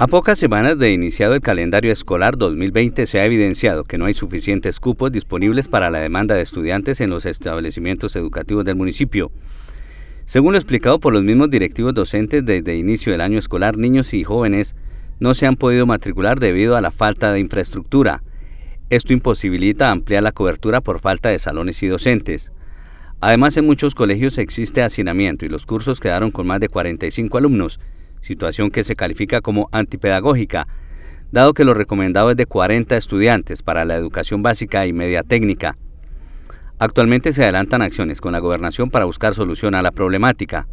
A pocas semanas de iniciado el calendario escolar 2020 se ha evidenciado que no hay suficientes cupos disponibles para la demanda de estudiantes en los establecimientos educativos del municipio. Según lo explicado por los mismos directivos docentes desde inicio del año escolar, niños y jóvenes no se han podido matricular debido a la falta de infraestructura. Esto imposibilita ampliar la cobertura por falta de salones y docentes. Además, en muchos colegios existe hacinamiento y los cursos quedaron con más de 45 alumnos, situación que se califica como antipedagógica, dado que lo recomendado es de 40 estudiantes para la educación básica y media técnica. Actualmente se adelantan acciones con la gobernación para buscar solución a la problemática.